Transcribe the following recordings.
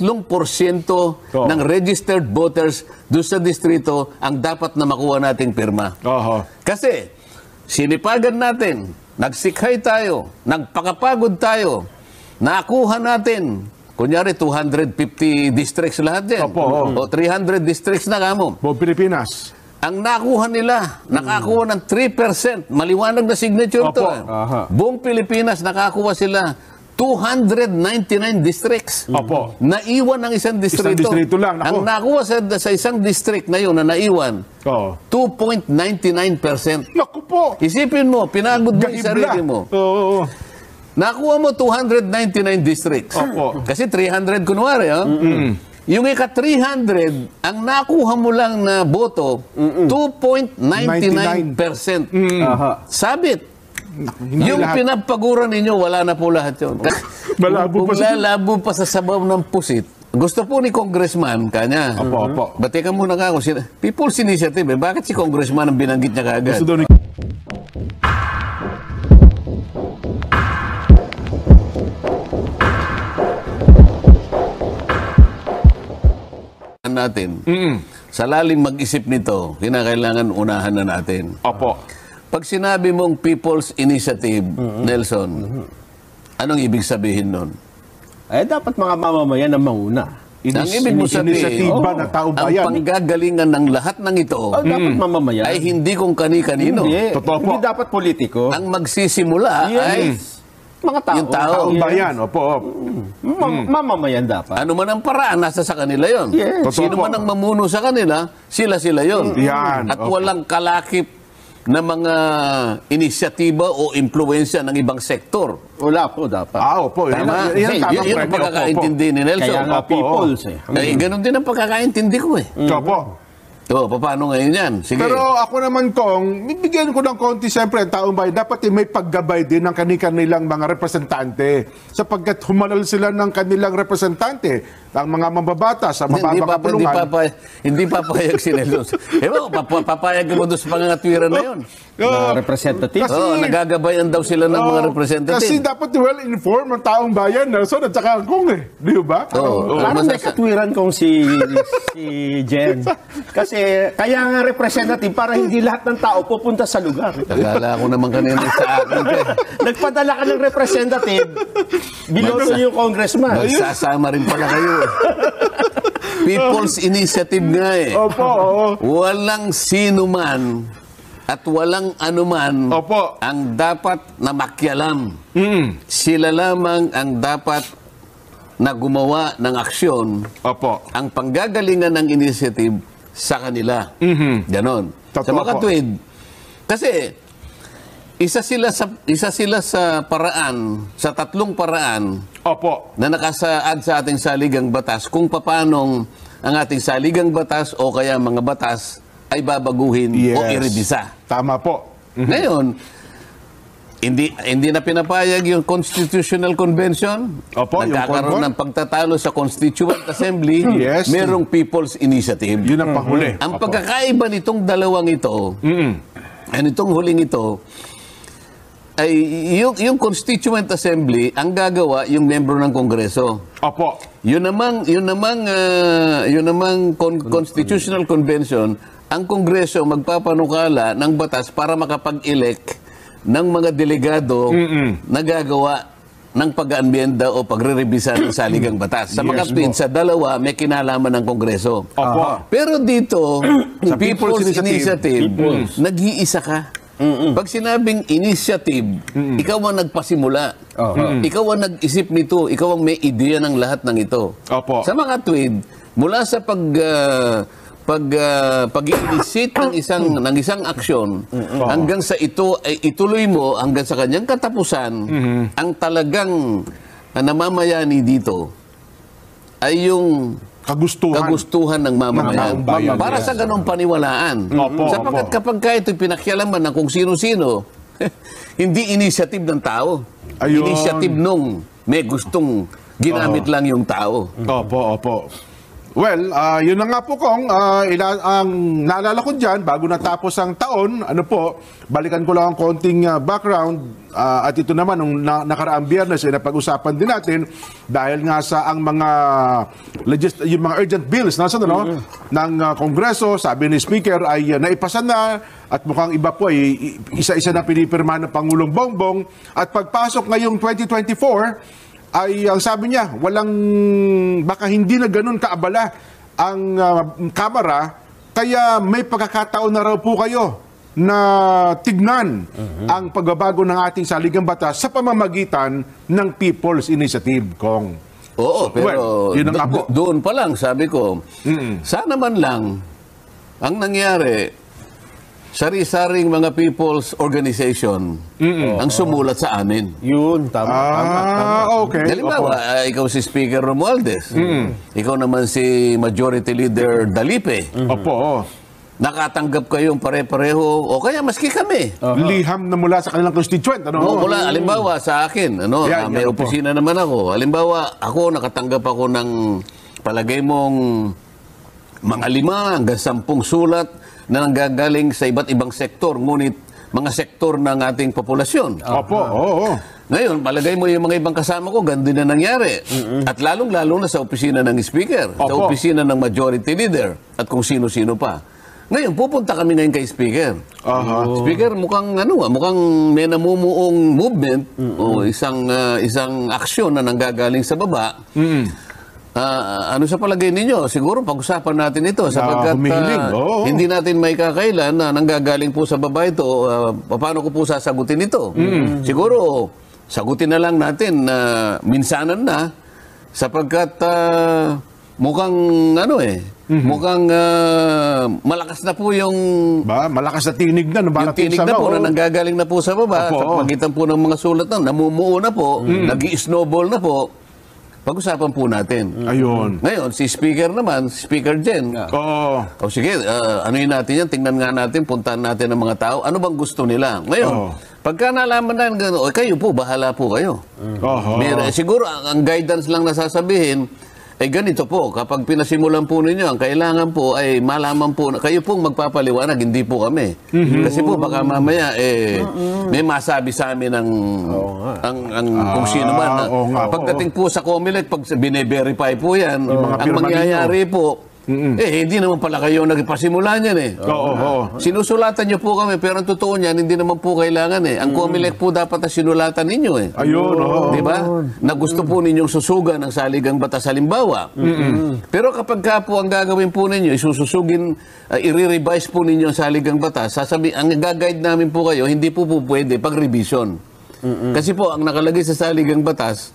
tatlong porsyento oh. ng registered voters doon sa distrito ang dapat na makuha nating pirma. Uh-huh. Kasi, sinipagan natin, nagsikhay tayo, nagpakapagod tayo, nakuha natin Kunyari, 250 districts lahat din. Opo. O 300 districts na kamo. Buong Pilipinas. Ang nakuha nila, nakakuha ng 3%. Maliwanag na signature Opo. to. Ah. Aha. Buong Pilipinas, nakakuha sila 299 districts. Opo. Naiwan ang isang distrito. Isang distrito lang. Naku. Ang nakuha sa, sa isang district ngayon na naiwan, Oo. 2.99%. Naku po. Isipin mo, pinagod mo yung sarili mo. Oo, oo, oo. Nakuha mo 299 districts. Opo. Kasi 300 kunwari, ha? Ah. Yung ika-300, ang nakuha mo lang na boto, 2.99%. Aha. Sabit. Hindi yung lahat. pinapaguran ninyo, wala na po lahat yun. Malabo kung, kung pa lalabo pa sa sabaw ng pusit, gusto po ni Congressman kanya. Opo, mm-hmm. opo. Ba't teka muna ka ako. People's Initiative, eh. bakit si Congressman ang binanggit niya kaagad? Gusto daw ni... natin. Mm-hmm. Sa lalim mag-isip nito, kinakailangan unahan na natin. Opo. Pag sinabi mong People's Initiative, mm-hmm. Nelson, mm-hmm. anong ibig sabihin nun? Eh, dapat mga mamamayan ang mauna. Inis, ang ibig mo sabihin, oh, tao ang bayan. panggagalingan ng lahat ng ito oh, dapat mm. mamamayan. ay hindi kung kani-kanino. Hindi. Totoo po. Hindi dapat politiko. Ang magsisimula yes. ay mga tao. Yung tao. Taong bayan, opo. opo. Mm. mm. Mamamayan dapat. Ano man ang paraan, nasa sa kanila yon. Yes. Sino man ang mamuno sa kanila, sila-sila yon. Mm. Yan. At okay. walang kalakip na mga inisyatiba o impluensya ng ibang sektor. Wala po dapat. Ah, opo. Tama. Yan, yan, yan, yan, ang pagkakaintindi ni Nelson. Kaya nga people. Oh. Eh. eh. Ganun din ang pagkakaintindi ko eh. Mm. Opo. Oo, oh, paano ngayon yan? Sige. Pero ako naman kong, bibigyan ko ng konti siyempre ang taong bayan. Dapat eh, may paggabay din ng kanilang mga representante. Sapagkat humalal sila ng kanilang representante, ang mga mababata sa mababang hindi, hindi kapulungan. Pa, hindi, papay, hindi papayag sila doon. Ewan ko, pap papayag mo doon sa pangangatwiran na yun. Oh, oh representative. Kasi, oh, nagagabayan daw sila ng oh, mga representative. Kasi dapat well-informed ang taong bayan, Nelson, at saka kong eh. Di ba? Oo. Oh, oh, Parang oh, kong si, si Jen. Kasi eh, kaya nga representative para hindi lahat ng tao pupunta sa lugar. Nagala ko naman kanina sa akin. Eh. Nagpadala ka ng representative, biloto yung congressman. Magsasama rin pala kayo. Eh. People's Initiative nga eh. Opo, oo. Walang sino man at walang anuman Opo. ang dapat na makialam. Mm. Sila lamang ang dapat na gumawa ng aksyon. Opo. Ang panggagalingan ng initiative sa kanila. Mm-hmm. Ganon. Totoo sa mga tuwid, kasi isa sila sa isa sila sa paraan sa tatlong paraan opo na nakasaad sa ating saligang batas kung paanong ang ating saligang batas o kaya mga batas ay babaguhin yes. o iredisa. Tama po. Mm-hmm. Ngayon, hindi hindi na pinapayag yung Constitutional Convention. Opo, Nagkakaroon yung ng pagtatalo sa Constituent Assembly. yes. Merong People's Initiative. Yun ang pahuli. Mm-hmm. Ang Opo. pagkakaiba nitong dalawang ito, mm-hmm. and itong huling ito, ay yung, yung Constituent Assembly, ang gagawa yung membro ng Kongreso. Opo. Yun namang, yun namang, uh, yun namang con- Constitutional Convention, ang Kongreso magpapanukala ng batas para makapag-elect ng mga delegado Mm-mm. nagagawa ng pag-aanbienda o pagre-revisa ng saligang batas. Sa mga yes, sa dalawa, may kinalaman ng Kongreso. Opo. Pero dito, sa People's, People's Initiative, People's. nag-iisa ka. Mm-mm. Pag sinabing initiative, Mm-mm. ikaw ang nagpasimula. Oh. mm Ikaw ang nag-isip nito. Ikaw ang may ideya ng lahat ng ito. Opo. Sa mga twin, mula sa pag... Uh, pag uh, ah, pag-illicit ng isang ng isang aksyon hanggang sa ito ay ituloy mo hanggang sa kanyang katapusan mm-hmm. ang talagang uh, ah, namamayani dito ay yung kagustuhan kagustuhan ng mamamayan para sa ganong paniwalaan opo, sapagkat opo. kapag ka ito'y pinakialaman ng kung sino-sino hindi inisiative ng tao Ayun. inisiative nung may gustong ginamit oh. lang yung tao opo opo Well, uh, yun na nga po kong uh, ila- ang naalala ko dyan bago natapos ang taon, ano po, balikan ko lang ang konting uh, background uh, at ito naman nung na- nakaraang biyernes ay eh, napag-usapan din natin dahil nga sa ang mga legis- yung mga urgent bills nasa no mm-hmm. ng uh, Kongreso, sabi ni Speaker ay uh, naipasa na at mukhang iba po ay isa-isa na pinipirma ng Pangulong Bongbong at pagpasok ngayong 2024 ay ang sabi niya, walang baka hindi na ganun kaabala ang uh, kaya may pagkakataon na raw po kayo na tignan uh-huh. ang pagbabago ng ating saligang batas sa pamamagitan ng People's Initiative, Kong. Oo, pero well, yun do- doon pa lang sabi ko, Mm-mm. sana man lang ang nangyari sari-saring mga people's organization Mm-mm. ang sumulat sa amin. Yun, tama. tama, ah, tama. Ah, okay. Halimbawa, ah, ikaw si Speaker Romualdez. Ikaw naman si Majority Leader Dalipe. Opo, oo. Nakatanggap kayong pare-pareho o kaya maski kami. Liham na mula sa kanilang constituent. Ano? No, mula, Halimbawa, sa akin, ano, Yan, ah, may yan po. opisina naman ako. Halimbawa, ako nakatanggap ako ng palagay mong mga lima hanggang sampung sulat na nanggagaling sa iba't ibang sektor, ngunit mga sektor ng ating populasyon. Opo, ah. oo. Oh, Ngayon, palagay mo yung mga ibang kasama ko, ganun din na nangyari. Mm-hmm. At lalong-lalo na sa opisina ng Speaker, Opo. sa opisina ng Majority Leader, at kung sino-sino pa. Ngayon, pupunta kami ngayon kay Speaker. Uh-huh. Speaker, mukhang ano, ah, mukhang may namumuong movement mm-hmm. o isang uh, isang aksyon na nanggagaling sa baba. Mm-hmm Uh, ano sa palagay ninyo? Siguro pag-usapan natin ito sapagkat uh, oh. hindi natin may kakailan na nanggagaling po sa babae ito. Uh, paano ko po sasagutin ito? Mm. Siguro sagutin na lang natin na uh, minsanan na sapagkat uh, mukhang ano eh, Mm-hmm. Mukhang uh, malakas na po yung... Ba, malakas na tinig na. Yung tinig na po, oh. na nanggagaling na po sa baba. Opo, sa pagitan po ng mga sulat na, namumuo na po, mm. nag snowball na po pag-usapan po natin. Ayun. Ngayon, si Speaker naman, Speaker Jen. Oo. O sige, uh, anuin natin yan, tingnan nga natin, puntahan natin ang mga tao, ano bang gusto nila. Ngayon, Oo. pagka nalaman na, gano, kayo po, bahala po kayo. Oho. Meron- siguro, ang, ang guidance lang nasasabihin, eh ganito po, kapag pinasimulan po ninyo, ang kailangan po ay malaman po, kayo pong magpapaliwanag, hindi po kami. Mm-hmm. Kasi po baka mamaya, eh, mm-hmm. may masabi sa amin ng, oh, ang, ang ah, kung sino man. Oh, nga, Pagdating oh, oh. po sa COMELEC, pag bine-verify po yan, ang mangyayari po, Mm-mm. Eh, hindi naman pala kayo nagpasimula niyan eh. Oo, oo. oo. Ah, sinusulatan niyo po kami, pero ang totoo niyan, hindi naman po kailangan eh. Ang COMELEC po dapat ang sinulatan ninyo eh. Ayun, oo. Di ba? Na gusto po ninyong susugan ng saligang batas halimbawa. Mm-mm. Pero kapag ka po ang gagawin po ninyo, isususugin, uh, i-revise po ninyo ang saligang batas, sasabi, ang gaguide namin po kayo, hindi po po pwede pag revision. Mm-mm. Kasi po, ang nakalagay sa saligang batas,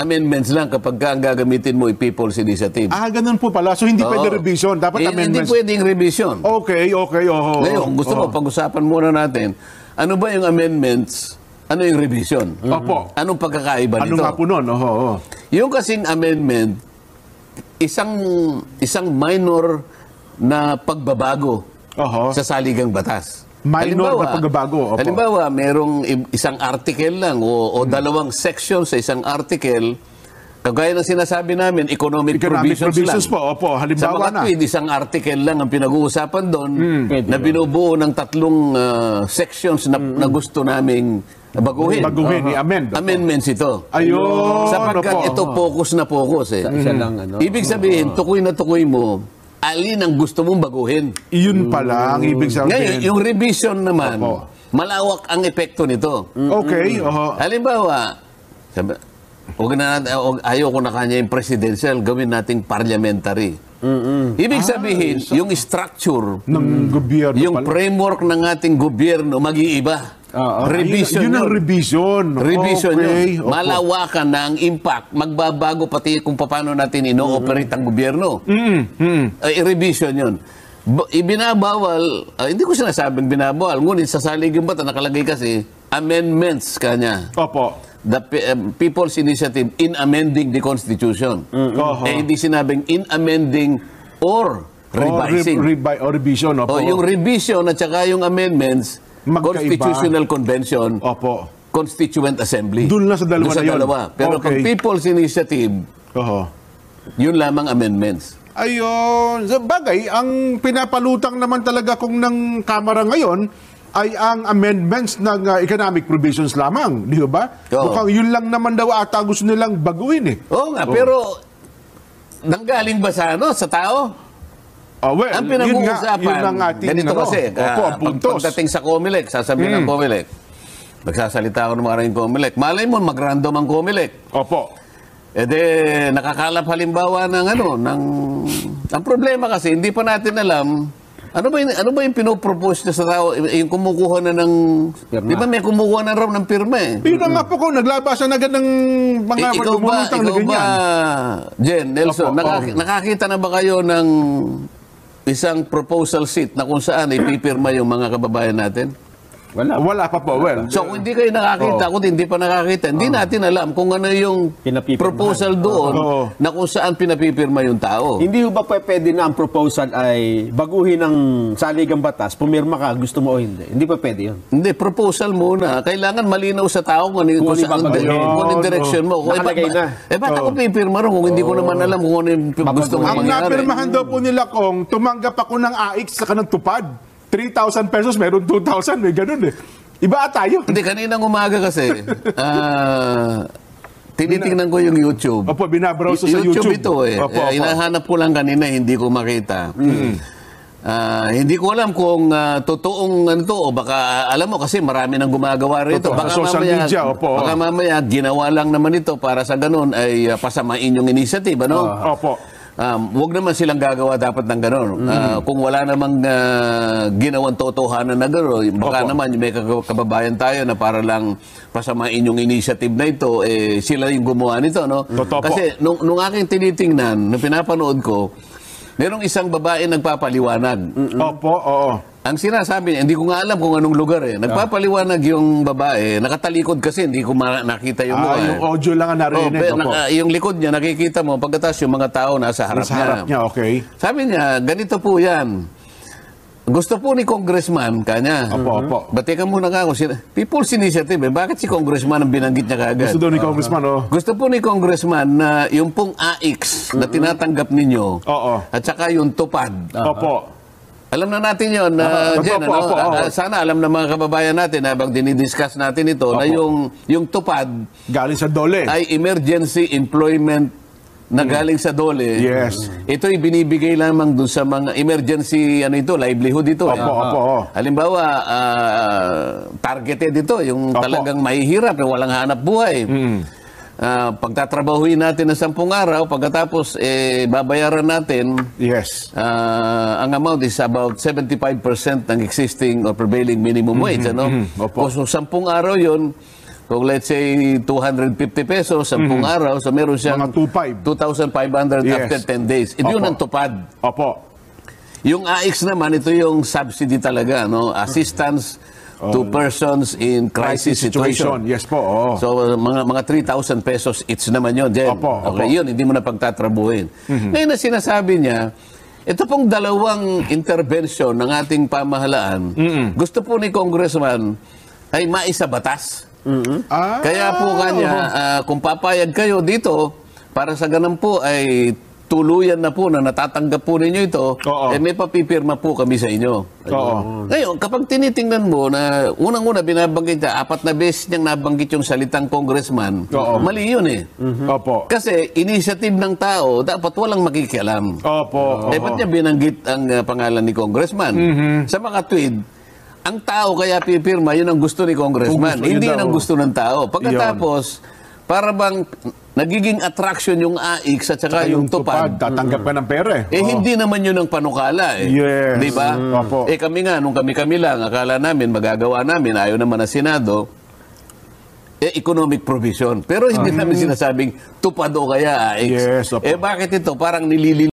amendments lang kapag ang gagamitin mo people's initiative. Ah, ganun po pala. So hindi Oo. pwede revision. Dapat Eh, amendments. Hindi pwedeng revision. Okay, okay. Oh, oh, Ngayon, gusto mo, pag-usapan muna natin, ano ba yung amendments, ano yung revision? Mm-hmm. Opo. Anong pagkakaiba Ano nito? nga po nun? Oho, oho. Yung kasing amendment, isang isang minor na pagbabago Oho. sa saligang batas minor halimbawa, na pagbabago. Opo. Halimbawa, merong isang article lang o, o hmm. dalawang section sa isang article, kagaya ng sinasabi namin, economic, economic provisions, provisions lang. po, opo, halimbawa sa mga na. isang article lang ang pinag-uusapan doon hmm. na binubuo ng tatlong uh, sections na, hmm. na gusto naming Baguhin. Baguhin, uh-huh. amend. Amendments ito. Ayun. Sapagkat po. ito focus na focus eh. isa lang, ano? Ibig sabihin, tukoy na tukoy mo alin ang gusto mong baguhin. Iyon pala ang ibig sabihin. Ngayon, yung revision naman, Opo. malawak ang epekto nito. Okay. Uh-huh. Halimbawa, sabi, Huwag na natin, ayoko na kanya yung presidential, gawin nating parliamentary. Mm-mm. Ibig ah, sabihin, ah, yung structure, ng gobyerno yung pala. framework ng ating gobyerno mag-iiba. Uh, revision. Yun, yun ang revision. Revision okay. yun. Malawakan na ang impact. Magbabago pati kung paano natin ino-operate ang gobyerno. Mm-hmm. Uh, revision yun. Ibinabawal, uh, hindi ko sinasabing binabawal, ngunit sa salig ba bata nakalagay kasi amendments kanya. Opo the um, People's Initiative in amending the Constitution. Mm-hmm. Uh-huh. Eh, hindi sinabing in amending or revising. Or, re- revi- or revision. Opo. O, oh, yung revision at saka yung amendments, magkaiba. Constitutional Convention. Opo. Constituent Assembly. Doon na sa dalawa Doon sa na yun. dalawa. Pero okay. pag People's Initiative, Oho. yun lamang amendments. Ayun. Sa bagay, ang pinapalutang naman talaga kung ng Kamara ngayon ay ang amendments ng uh, economic provisions lamang. Di ba? Oo. Mukhang yun lang naman daw ata gusto nilang baguhin eh. Oo nga, Oo. pero nanggaling ba sa, ano, sa tao? Oh, well, ang pinag-uusapan, yun, nga, yun ang ganito kasi, opo, uh, ah, pag, pagdating sa COMELEC, sasabihin mm. ng hmm. COMELEC, nagsasalita ako ng mga maraming COMELEC, malay mo, mag-random ang COMELEC. Opo. E eh, de, nakakalap halimbawa ng ano, ng... Ang problema kasi, hindi pa natin alam, ano ba yung, ano ba yung pinopropose niya sa tao? Eh, yung kumukuha na ng... Pirma. Di ba may kumukuha na raw ng pirma eh? Yun ang nga po ko, naglabasan na agad ng mga e, ikaw ba, ikaw ba, Jen, Nelson, Opo, nakak- oh. nakakita na ba kayo ng isang proposal sheet na kung saan ipipirma yung mga kababayan natin? Wala. Wala pa po. Well, so kung hindi kayo nakakita, oh. kung hindi pa nakakita, hindi oh. natin alam kung ano yung proposal doon oh. na kung saan pinapipirma yung tao. Hindi ba pwede na ang proposal ay baguhin ng saligang batas, pumirma ka, gusto mo o hindi? Hindi pa pwede yun. Hindi, proposal muna. Kailangan malinaw sa tao kung, ano kung, kung ano saan kung ano yung oh, direction mo. Kung oh. eh, Nakalagay na. Eh, ba't ako oh. pipirma ron kung hindi ko naman alam kung ano yung gusto mo mangyari? Ang napirmahan daw po nila kung tumanggap ako ng AIX sa kanang tupad. 3,000 pesos, meron 2,000, may ganun eh. Iba tayo. Hindi, kaninang umaga kasi, uh, tinitingnan ko yung YouTube. Opo, binabrowse sa YouTube. YouTube ito eh. Opo, opo. Inahanap ko lang kanina, hindi ko makita. Mm. Uh, hindi ko alam kung uh, totoong ano to o baka alam mo kasi marami nang gumagawa rito. Totoo, baka social mamaya, media, opo. Baka mamaya ginawa lang naman ito para sa ganun ay uh, pasamain yung initiative, ano? Uh, opo um, wag naman silang gagawa dapat ng gano'n. Mm. Uh, kung wala namang uh, ginawang totohanan na gano'n, baka Opo. naman may kababayan tayo na para lang pasama inyong initiative na ito, eh, sila yung gumawa nito. No? Totoo Kasi nung, nung aking tinitingnan, nung pinapanood ko, Merong isang babae nagpapaliwanag. Mm-mm. Opo, oo. Ang sinasabi niya, hindi ko nga alam kung anong lugar eh. Nagpapaliwanag yung babae, nakatalikod kasi, hindi ko nakita yung Ah, mukha. yung eh. audio lang ang Oh, narinig. pero opo. naka- yung likod niya, nakikita mo, pagkatas yung mga tao nasa harap, Nasa harap niya, okay. Sabi niya, ganito po yan gusto po ni Congressman kanya. Opo, mhm. opo. Batikan muna nga ako. Sina- People's Initiative, eh. bakit si Congressman ang binanggit niya kagad? Gusto daw ni Congressman, oh. Gusto po ni Congressman na yung pong AX na mhm. tinatanggap ninyo Oo. at saka yung tupad. Opo. Alam na natin yon na ah, Opo, Jen, opo, ano, opo, ah, opo. ah, sana alam ng mga kababayan natin habang dinidiscuss natin ito na yung, yung tupad Galing sa dole. ay Emergency Employment na galing sa dole. Yes. Ito ibinibigay lamang doon sa mga emergency ano ito, livelihood ito. Opo, eh. opo. Oh. Halimbawa, uh, targeted ito, yung opo. talagang mahihirap, yung walang hanap buhay. Mm. Uh, ah, pagtatrabahuin natin ng sampung araw, pagkatapos eh, babayaran natin, yes. Uh, ang amount is about 75% ng existing or prevailing minimum mm-hmm, wage. Ano? Mm-hmm, opo. O so, sampung araw yun, kung let's say 250 pesos, 10 mm-hmm. araw, so meron siyang Mga 2,500 yes. after 10 days. Ito Opo. yun ang tupad. Opo. Yung AX naman, ito yung subsidy talaga, no? Assistance oh. to persons in crisis, situation. Yes po, Oh. So, mga, mga 3,000 pesos, it's naman yun, Jen. okay, yun, hindi mo na pagtatrabuhin. Mm-hmm. Ngayon na sinasabi niya, ito pong dalawang intervention ng ating pamahalaan, mm-hmm. gusto po ni Congressman ay maisa batas. Mm-hmm. Ah, Kaya po kanya, uh, kung papayag kayo dito, para sa ganun po ay tuluyan na po na natatanggap po ninyo ito, Oo. eh may papipirma po kami sa inyo. Oo. Ngayon, kapag tinitingnan mo na unang-una binabanggit niya, apat na beses niyang nabanggit yung salitang congressman, Oo. mali yun eh. Mm-hmm. Opo. Kasi initiative ng tao, dapat walang makikialam. Opo. Eh, ba't niya binanggit ang uh, pangalan ni Congressman? Mm-hmm. Sa mga tweet, ang tao kaya pipirma, yun ang gusto ni congressman. Gusto, Hindi yun ang oh. gusto ng tao. Pagkatapos, yun. para bang Nagiging attraction yung AX at saka, saka yung, tupad. tupad. Tatanggap ka ng pera eh. oh. hindi naman yun ang panukala eh. Yes. Di ba? Mm. Eh kami nga, nung kami-kami lang, akala namin, magagawa namin, ayaw naman ng Senado, eh economic provision. Pero hindi um, namin sinasabing tupad o kaya AX. Yes, opo. eh bakit ito? Parang nililin